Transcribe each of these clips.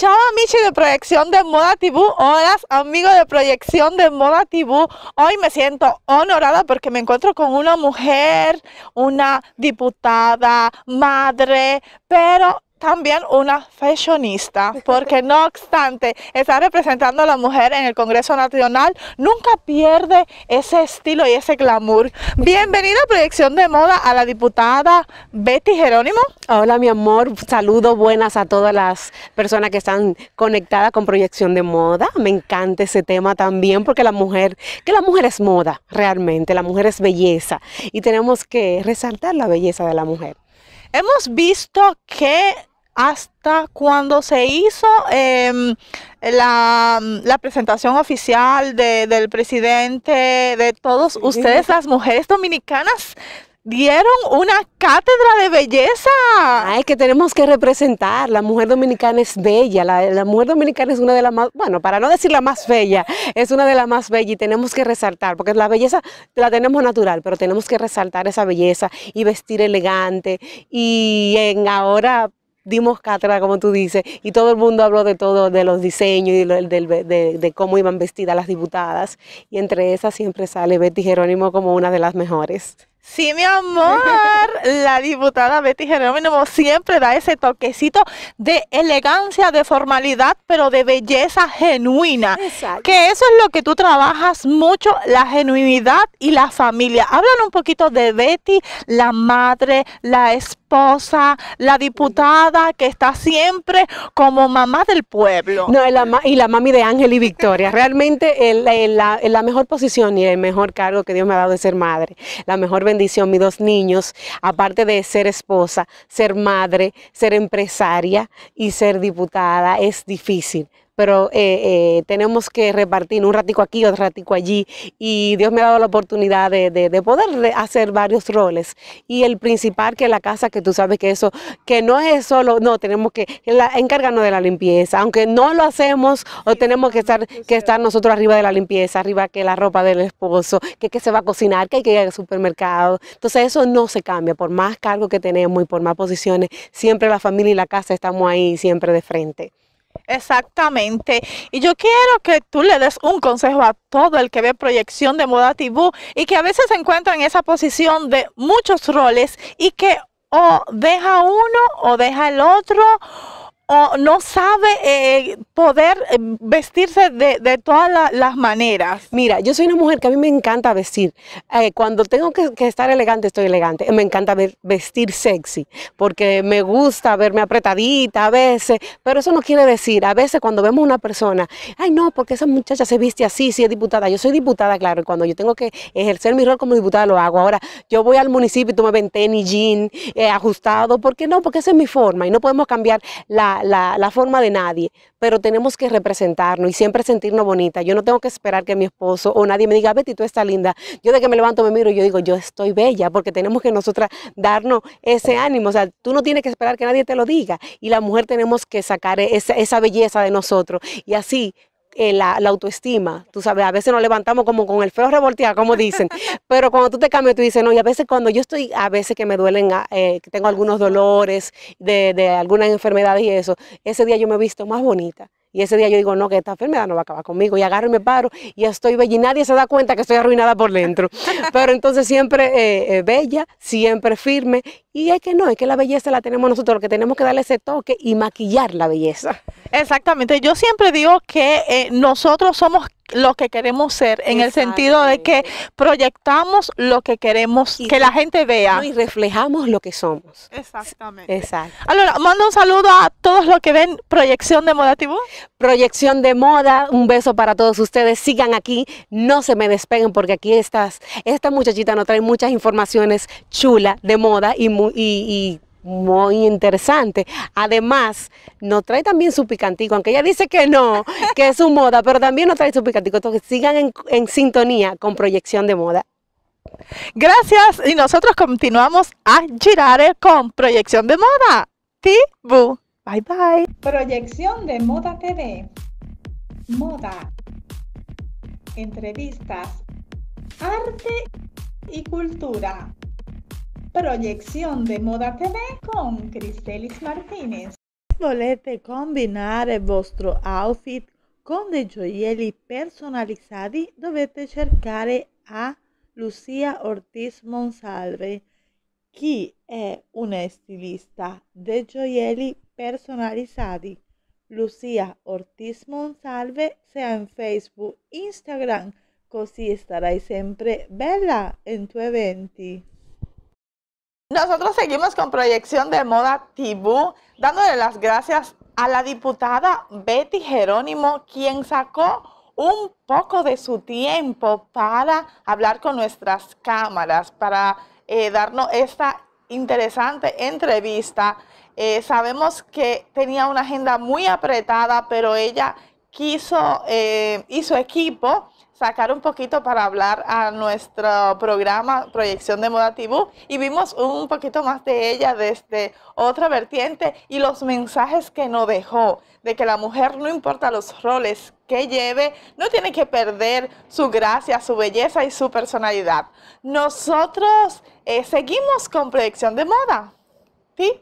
Chava Michi de Proyección de Moda tv. Hola, amigos de Proyección de Moda TV. Hoy me siento honorada porque me encuentro con una mujer, una diputada, madre, pero también una fashionista, porque no obstante está representando a la mujer en el Congreso Nacional, nunca pierde ese estilo y ese glamour. Bienvenida a Proyección de Moda a la diputada Betty Jerónimo. Hola mi amor, saludos buenas a todas las personas que están conectadas con Proyección de Moda. Me encanta ese tema también porque la mujer, que la mujer es moda realmente, la mujer es belleza y tenemos que resaltar la belleza de la mujer. Hemos visto que hasta cuando se hizo em, la, presentación oficial del presidente, de todos ustedes, las mujeres dominicanas, dieron una cátedra de belleza. Ay, que tenemos que representar. La mujer dominicana es bella. La, la, mujer dominicana es una de las más, bueno, para no decir la más bella, es una de las más bellas y tenemos que resaltar, porque la belleza la tenemos natural, pero tenemos que resaltar esa belleza y vestir elegante. Y en ahora dimos cátedra, como tú dices, y todo el mundo habló de todo, de los diseños y de, cómo iban vestidas las diputadas. Y entre esas siempre sale Betty Jerónimo como una de las mejores. Sí, mi amor, la diputada Betty Jerónimo siempre da ese toquecito de elegancia, de formalidad, pero de belleza genuina. Exacto. Que eso es lo que tú trabajas mucho, la genuinidad y la familia. Hablan un poquito de Betty, la madre, la esposa esposa, la diputada que está siempre como mamá del pueblo. No, y la, mami de Ángel y Victoria. Realmente en la, la, mejor posición y el mejor cargo que Dios me ha dado de ser madre. La mejor bendición, mis dos niños, aparte de ser esposa, ser madre, ser empresaria y ser diputada, es difícil pero eh, eh, tenemos que repartir un ratico aquí, otro ratico allí, y Dios me ha dado la oportunidad de, poder hacer varios roles, y el principal que es la casa, que tú sabes que eso, que no es solo, no, tenemos que encargarnos de la limpieza, aunque no lo hacemos, o tenemos que estar, que estar nosotros arriba de la limpieza, arriba que la ropa del esposo, que, se va a cocinar, que hay que ir al supermercado, entonces eso no se cambia, por más cargo que tenemos y por más posiciones, siempre la familia y la casa estamos ahí siempre de frente. Exactamente. Y yo quiero que tú le des un consejo a todo el que ve proyección de moda TV y que a veces se encuentra en esa posición de muchos roles y que o deja uno o deja el otro o no sabe eh, poder eh, vestirse de, todas las maneras. Mira, yo soy una mujer que a mí me encanta vestir. Eh, cuando tengo que, estar elegante, estoy elegante. Me encanta vestir sexy, porque me gusta verme apretadita a veces, pero eso no quiere decir, a veces cuando vemos una persona, ay no, porque esa muchacha se viste así, si es diputada. Yo soy diputada, claro, y cuando yo tengo que ejercer mi rol como diputada lo hago. Ahora, yo voy al municipio y tú me ven tenis, jean, ajustado, ¿por qué no? Porque esa es mi forma y no podemos cambiar la, la, forma de nadie, pero tenemos que representarnos y siempre sentirnos bonita. Yo no tengo que esperar que mi esposo o nadie me diga, Betty, tú estás linda. Yo de que me levanto me miro y yo digo, yo estoy bella, porque tenemos que nosotras darnos ese ánimo. O sea, tú no tienes que esperar que nadie te lo diga. Y la mujer tenemos que sacar esa, esa belleza de nosotros y así eh, la, autoestima, tú sabes, a veces nos levantamos como con el feo revolteado, como dicen, pero cuando tú te cambias, tú dices, no, y a veces cuando yo estoy, a veces que me duelen, ah, eh, que tengo algunos dolores de, de algunas enfermedades y eso, ese día yo me he visto más bonita. Y ese día yo digo, no, que esta enfermedad no va a acabar conmigo. Y agarro y me paro y estoy bella y nadie se da cuenta que estoy arruinada por dentro. Pero entonces siempre eh, bella, siempre firme y es que no, es que la belleza la tenemos nosotros, lo que tenemos que darle ese toque y maquillar la belleza. Exactamente, yo siempre digo que eh, nosotros somos lo que queremos ser, en el sentido de que proyectamos lo que queremos que la gente vea. Y reflejamos lo que somos. Exactamente. Exacto. Ahora, mando un saludo a todos los que ven Proyección de Moda TV. Proyección de Moda, un beso para todos ustedes. Sigan aquí, no se me despeguen porque aquí estás. Esta muchachita nos trae muchas informaciones Chula, de moda y moda muy, y, muy interesante. Además, nos trae también su picantico, aunque ella dice que no, que es su moda, pero también nos trae su picantico. Entonces, sigan en, sintonía con Proyección de Moda. Gracias, y nosotros continuamos a girar con Proyección de Moda. Tibu. Bye bye. Proyección de Moda TV. Moda. Entrevistas. Arte y cultura. Proyección de Moda TV con Cristelis Martínez. Volete combinare il vostro outfit con dei gioielli personalizzati? Dovete cercare a Lucia Ortiz Monsalve, che è una stilista dei gioielli personalizzati. Lucia Ortiz Monsalve sia in Facebook, Instagram, così starai sempre bella in tuoi eventi. Nosotros seguimos con Proyección de Moda TV, dándole las gracias a la diputada Betty Jerónimo, quien sacó un poco de su tiempo para hablar con nuestras cámaras, para eh, darnos esta interesante entrevista. Eh, sabemos que tenía una agenda muy apretada, pero ella quiso, y eh, su equipo sacar un poquito para hablar a nuestro programa Proyección de Moda TV y vimos un poquito más de ella desde otra vertiente y los mensajes que nos dejó de que la mujer no importa los roles que lleve, no tiene que perder su gracia, su belleza y su personalidad. Nosotros eh, seguimos con Proyección de Moda. TV.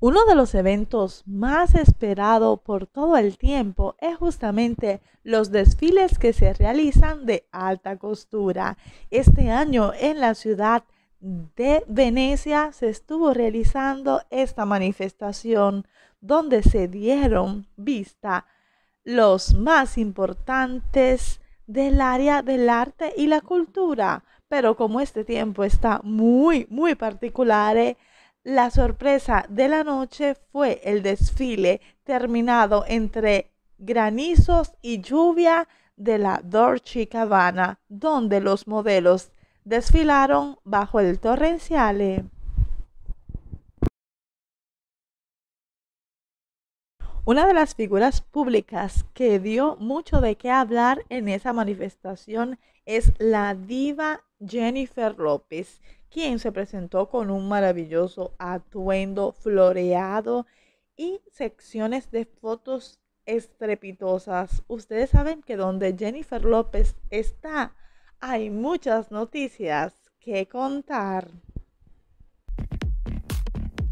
Uno de los eventos más esperado por todo el tiempo es justamente los desfiles que se realizan de alta costura. Este año en la ciudad de Venecia se estuvo realizando esta manifestación donde se dieron vista los más importantes del área del arte y la cultura. Pero como este tiempo está muy, muy particular, eh, la sorpresa de la noche fue el desfile terminado entre granizos y lluvia de la Dolce Cabana, donde los modelos desfilaron bajo el torrenciale. Una de las figuras públicas que dio mucho de qué hablar en esa manifestación es la diva Jennifer López, quien se presentó con un maravilloso atuendo floreado y secciones de fotos estrepitosas. Ustedes saben que donde Jennifer López está, hay muchas noticias que contar.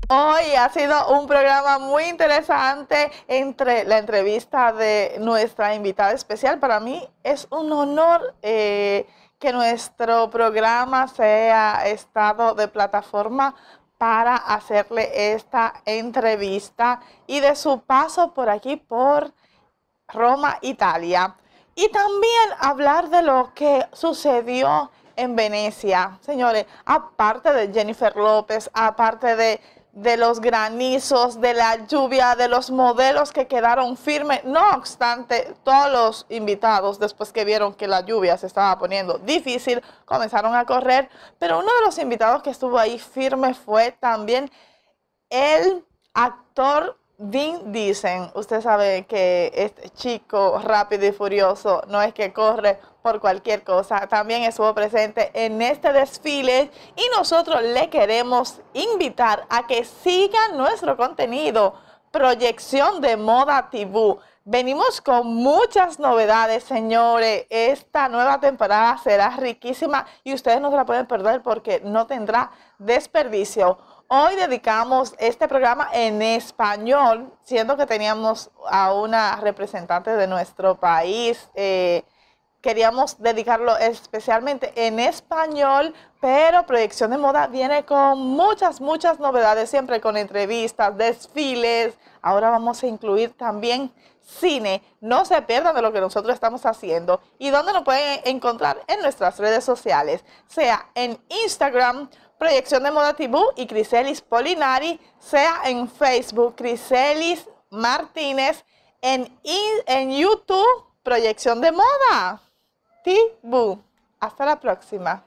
Hoy ha sido un programa muy interesante entre la entrevista de nuestra invitada especial. Para mí es un honor. Eh, que nuestro programa sea estado de plataforma para hacerle esta entrevista y de su paso por aquí, por Roma, Italia. Y también hablar de lo que sucedió en Venecia. Señores, aparte de Jennifer López, aparte de de los granizos, de la lluvia, de los modelos que quedaron firmes. No obstante, todos los invitados, después que vieron que la lluvia se estaba poniendo difícil, comenzaron a correr. Pero uno de los invitados que estuvo ahí firme fue también el actor Dean Dicen. Usted sabe que este chico rápido y furioso no es que corre por cualquier cosa. También estuvo presente en este desfile y nosotros le queremos invitar a que siga nuestro contenido, Proyección de Moda TV. Venimos con muchas novedades, señores. Esta nueva temporada será riquísima y ustedes no se la pueden perder porque no tendrá desperdicio. Hoy dedicamos este programa en español, siendo que teníamos a una representante de nuestro país, eh, queríamos dedicarlo especialmente en español, pero Proyección de Moda viene con muchas, muchas novedades, siempre con entrevistas, desfiles. Ahora vamos a incluir también cine. No se pierdan de lo que nosotros estamos haciendo y dónde nos pueden encontrar en nuestras redes sociales, sea en Instagram. Proyección de Moda TV y Criselis Polinari, sea en Facebook Criselis Martínez, en, en YouTube Proyección de Moda. Tibu. Hasta la próxima.